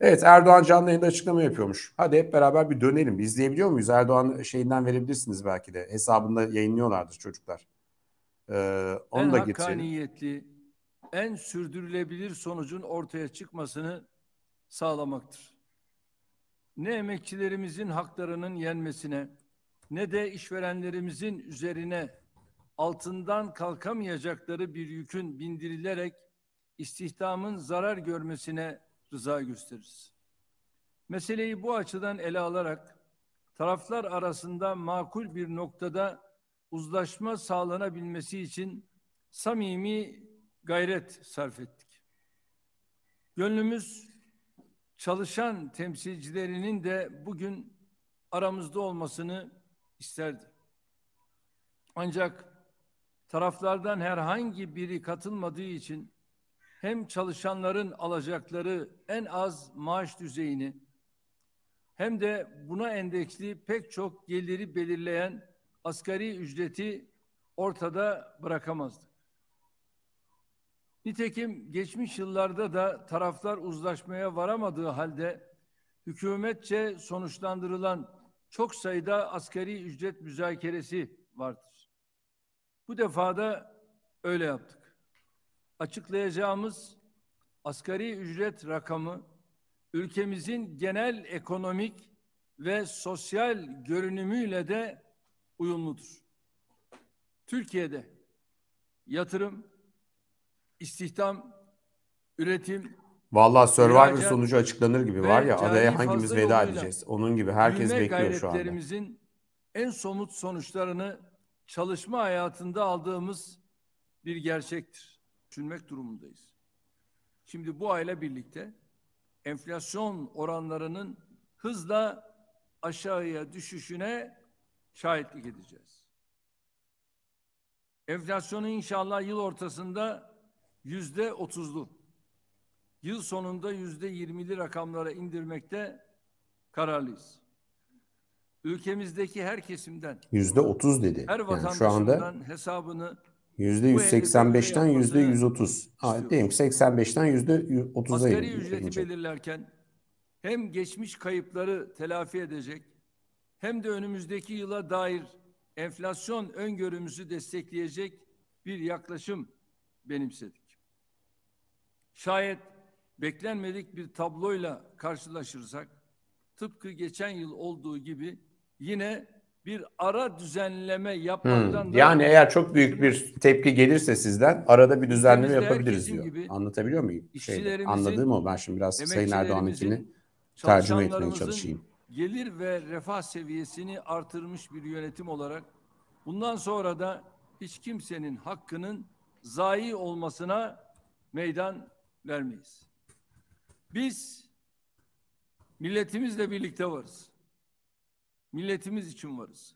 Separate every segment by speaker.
Speaker 1: Evet Erdoğan canlı yayında açıklama yapıyormuş. Hadi hep beraber bir dönelim. İzleyebiliyor muyuz? Erdoğan şeyinden verebilirsiniz belki de. Hesabında yayınlıyorlardır çocuklar. Ee, onu en da getirelim.
Speaker 2: hakkaniyetli, en sürdürülebilir sonucun ortaya çıkmasını sağlamaktır. Ne emekçilerimizin haklarının yenmesine ne de işverenlerimizin üzerine altından kalkamayacakları bir yükün bindirilerek istihdamın zarar görmesine rıza gösteririz. Meseleyi bu açıdan ele alarak taraflar arasında makul bir noktada uzlaşma sağlanabilmesi için samimi gayret sarf ettik. Gönlümüz çalışan temsilcilerinin de bugün aramızda olmasını isterdi. Ancak taraflardan herhangi biri katılmadığı için hem çalışanların alacakları en az maaş düzeyini hem de buna endeksli pek çok geliri belirleyen asgari ücreti ortada bırakamazdık. Nitekim geçmiş yıllarda da taraflar uzlaşmaya varamadığı halde hükümetçe sonuçlandırılan çok sayıda asgari ücret müzakeresi vardır. Bu defa da öyle yaptık açıklayacağımız asgari ücret rakamı ülkemizin genel ekonomik ve sosyal görünümüyle de uyumludur. Türkiye'de yatırım, istihdam, üretim, Vallahi Survivor ihracat, sonucu açıklanır gibi var ya adaya hangimiz veda edeceğiz? Onun gibi herkes bekliyor şu anda. en somut sonuçlarını çalışma hayatında aldığımız bir gerçektir düşünmek durumundayız. Şimdi bu aile birlikte enflasyon oranlarının hızla aşağıya düşüşüne şahitlik edeceğiz. Enflasyonu inşallah yıl ortasında yüzde otuzlu, yıl sonunda yüzde yirmili rakamlara indirmekte kararlıyız. Ülkemizdeki her kesimden
Speaker 1: yüzde otuz dedi. Her yani şu anda
Speaker 2: hesabını %185'ten
Speaker 1: %130. diyeyim. diyelim 85'ten %30'a Asgari ücreti inecek.
Speaker 2: belirlerken hem geçmiş kayıpları telafi edecek hem de önümüzdeki yıla dair enflasyon öngörümüzü destekleyecek bir yaklaşım benimsedik. Şayet beklenmedik bir tabloyla karşılaşırsak tıpkı geçen yıl olduğu gibi yine bir ara düzenleme yapmaktan hmm. Yani da... eğer çok
Speaker 1: büyük bir tepki gelirse sizden arada bir düzenleme yapabiliriz diyor. Gibi, Anlatabiliyor muyum? Şeyde, anladığım o. Ben şimdi biraz Sayın Erdoğan'ınkini tercüme etmeye çalışayım.
Speaker 2: Gelir ve refah seviyesini artırmış bir yönetim olarak bundan sonra da hiç kimsenin hakkının zayi olmasına meydan vermeyiz. Biz milletimizle birlikte varız. Milletimiz için varız.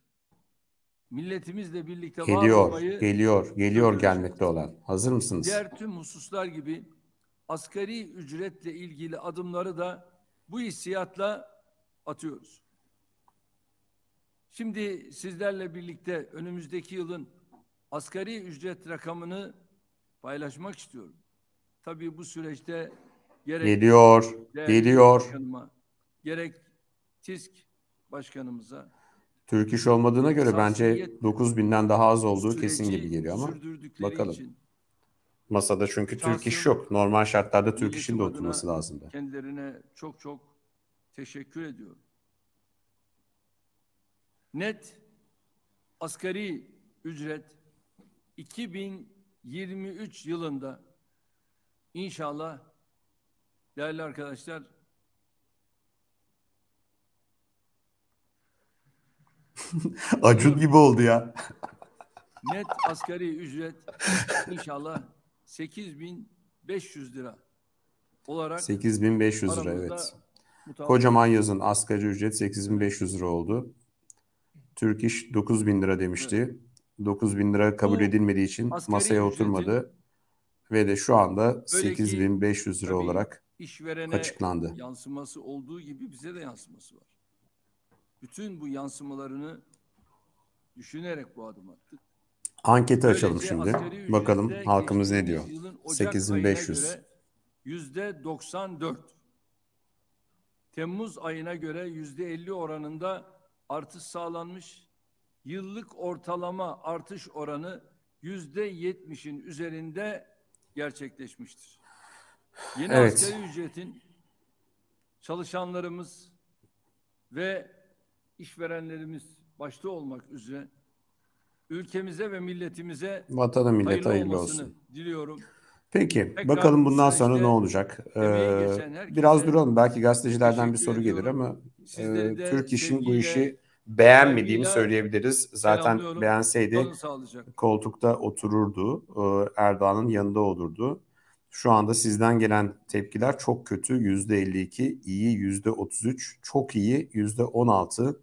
Speaker 2: Milletimizle birlikte geliyor, var olmayı... Geliyor,
Speaker 1: geliyor gelmekte olan. Hazır mısınız? Diğer
Speaker 2: tüm hususlar gibi asgari ücretle ilgili adımları da bu hissiyatla atıyoruz. Şimdi sizlerle birlikte önümüzdeki yılın asgari ücret rakamını paylaşmak istiyorum. Tabii bu süreçte gerek geliyor, geliyor. gerek TİSK başkanımıza.
Speaker 1: Türk iş olmadığına göre bence 9 binden daha az olduğu kesin gibi geliyor ama bakalım. Için, Masada çünkü Türk iş yok. Normal şartlarda Türk işin de oturması lazımdı.
Speaker 2: Kendilerine çok çok teşekkür ediyorum. Net asgari ücret 2023 yılında inşallah değerli arkadaşlar Acun
Speaker 1: gibi oldu ya.
Speaker 2: Net asgari ücret inşallah 8500 lira olarak 8500 lira evet. Kocaman yazın
Speaker 1: asgari ücret 8500 lira oldu. Türk iş 9000 lira demişti. Evet. 9000 lira kabul Bu edilmediği için masaya oturmadı ve de şu anda 8500 lira olarak işverene açıklandı.
Speaker 2: Yansıması olduğu gibi bize de yansıması var bütün bu yansımalarını düşünerek bu adım attık.
Speaker 1: Anketi Böylece açalım şimdi. Bakalım halkımız ne diyor. 8500.
Speaker 2: Yüzde 94. Temmuz ayına göre yüzde 50 oranında artış sağlanmış. Yıllık ortalama artış oranı yüzde 70'in üzerinde gerçekleşmiştir. Yeni evet. asgari ücretin çalışanlarımız ve işverenlerimiz başta olmak üzere ülkemize ve milletimize vatana millete hayırlı, hayırlı olsun diliyorum.
Speaker 1: Peki Tekrar bakalım bundan sonra ne olacak? Ee, biraz duralım. Belki gazetecilerden bir soru gelir ama e, Türk işin bu işi beğenmediğimi söyleyebiliriz. Zaten beğenseydi koltukta otururdu. E, Erdoğan'ın yanında olurdu. Şu anda sizden gelen tepkiler çok kötü. %52 iyi, %33 çok iyi, %16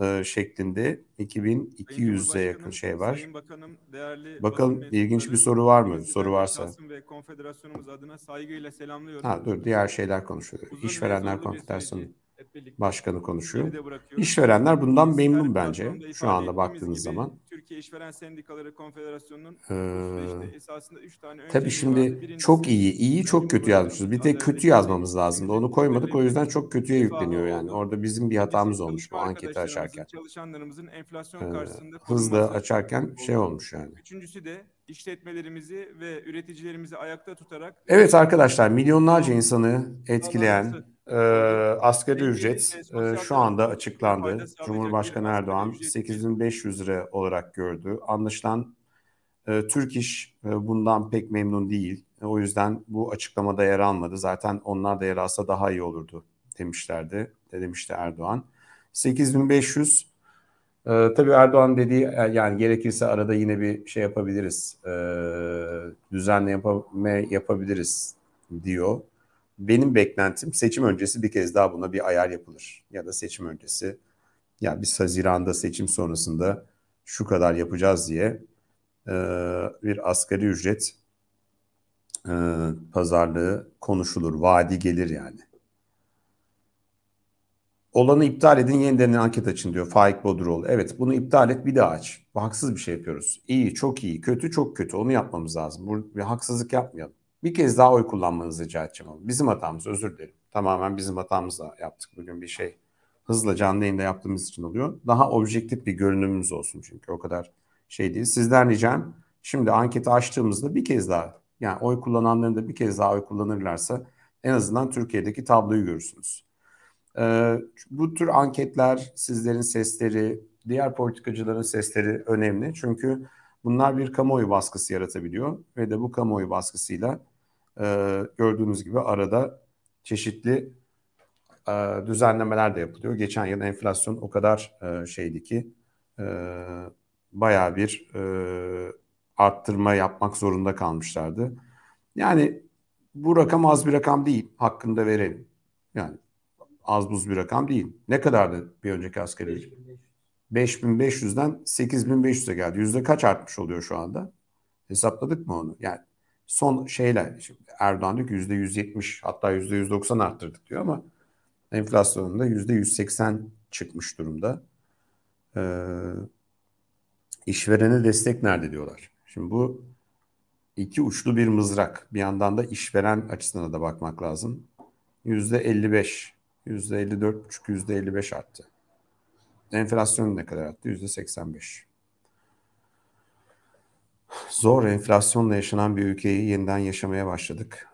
Speaker 1: e, şeklinde 2200'e yakın şey var. Sayın Bakanım, değerli Bakalım ilginç bir soru var mı? Soru varsa. Ve konfederasyonumuz adına saygıyla selamlıyorum. Ha dur diğer şeyler konuşuyor. İşverenler Konfederasyonu. Başkanı konuşuyor. İşverenler bundan memnun bence şu anda baktığınız zaman. Türkiye İşveren Sendikaları Konfederasyonu'nun ee, esasında 3 tane Tabii şimdi çok iyi, iyi çok kötü yazmışız. Bir de kötü yazmamız lazımdı. Onu koymadık. O yüzden çok kötüye yükleniyor yani. Orada bizim bir hatamız olmuş bu anketi açarken. Çalışanlarımızın enflasyon ee, karşısında hızla açarken şey olmuş yani. Üçüncüsü de işletmelerimizi ve üreticilerimizi ayakta tutarak... Evet arkadaşlar milyonlarca insanı etkileyen e, asgari ücret e, şu anda açıklandı. Cumhurbaşkanı Erdoğan 8500 lira olarak gördü. Anlaşılan e, Türk iş e, bundan pek memnun değil. E, o yüzden bu açıklamada yer almadı. Zaten onlar da yer alsa daha iyi olurdu demişlerdi, demişti Erdoğan. 8500 e, tabii Erdoğan dediği e, yani gerekirse arada yine bir şey yapabiliriz, e, düzenle yapame yapabiliriz diyor. Benim beklentim seçim öncesi bir kez daha buna bir ayar yapılır. Ya da seçim öncesi yani biz Haziran'da seçim sonrasında şu kadar yapacağız diye e, bir asgari ücret e, pazarlığı konuşulur. Vadi gelir yani. Olanı iptal edin yeniden anket açın diyor Faik Boduroğlu. Evet bunu iptal et bir daha aç. Bu haksız bir şey yapıyoruz. İyi çok iyi kötü çok kötü onu yapmamız lazım. Bu bir haksızlık yapmayalım. Bir kez daha oy kullanmanızı rica edeceğim ama bizim hatamız özür dilerim. Tamamen bizim hatamızla yaptık bugün bir şey. Hızla canlı yayında yaptığımız için oluyor. Daha objektif bir görünümümüz olsun çünkü o kadar şey değil. Sizden ricam şimdi anketi açtığımızda bir kez daha yani oy kullananların da bir kez daha oy kullanırlarsa en azından Türkiye'deki tabloyu görürsünüz. Ee, bu tür anketler, sizlerin sesleri, diğer politikacıların sesleri önemli. Çünkü bunlar bir kamuoyu baskısı yaratabiliyor ve de bu kamuoyu baskısıyla e, gördüğünüz gibi arada çeşitli e, düzenlemeler de yapılıyor. Geçen yıl enflasyon o kadar e, şeydi ki e, bayağı bir e, arttırma yapmak zorunda kalmışlardı. Yani bu rakam az bir rakam değil. Hakkında verelim. Yani az buz bir rakam değil. Ne kadardı bir önceki asgari? 5500'den 8500'e geldi. Yüzde kaç artmış oluyor şu anda? Hesapladık mı onu? Yani son şeyle şimdi Erdoğan diyor yüzde 170 hatta yüzde 190 arttırdık diyor ama enflasyonunda yüzde 180 çıkmış durumda. Ee, işverene destek nerede diyorlar. Şimdi bu iki uçlu bir mızrak. Bir yandan da işveren açısından da bakmak lazım. Yüzde 55 %54,5, %55 arttı. Enflasyon ne kadar arttı? %85. Zor enflasyonla yaşanan bir ülkeyi yeniden yaşamaya başladık.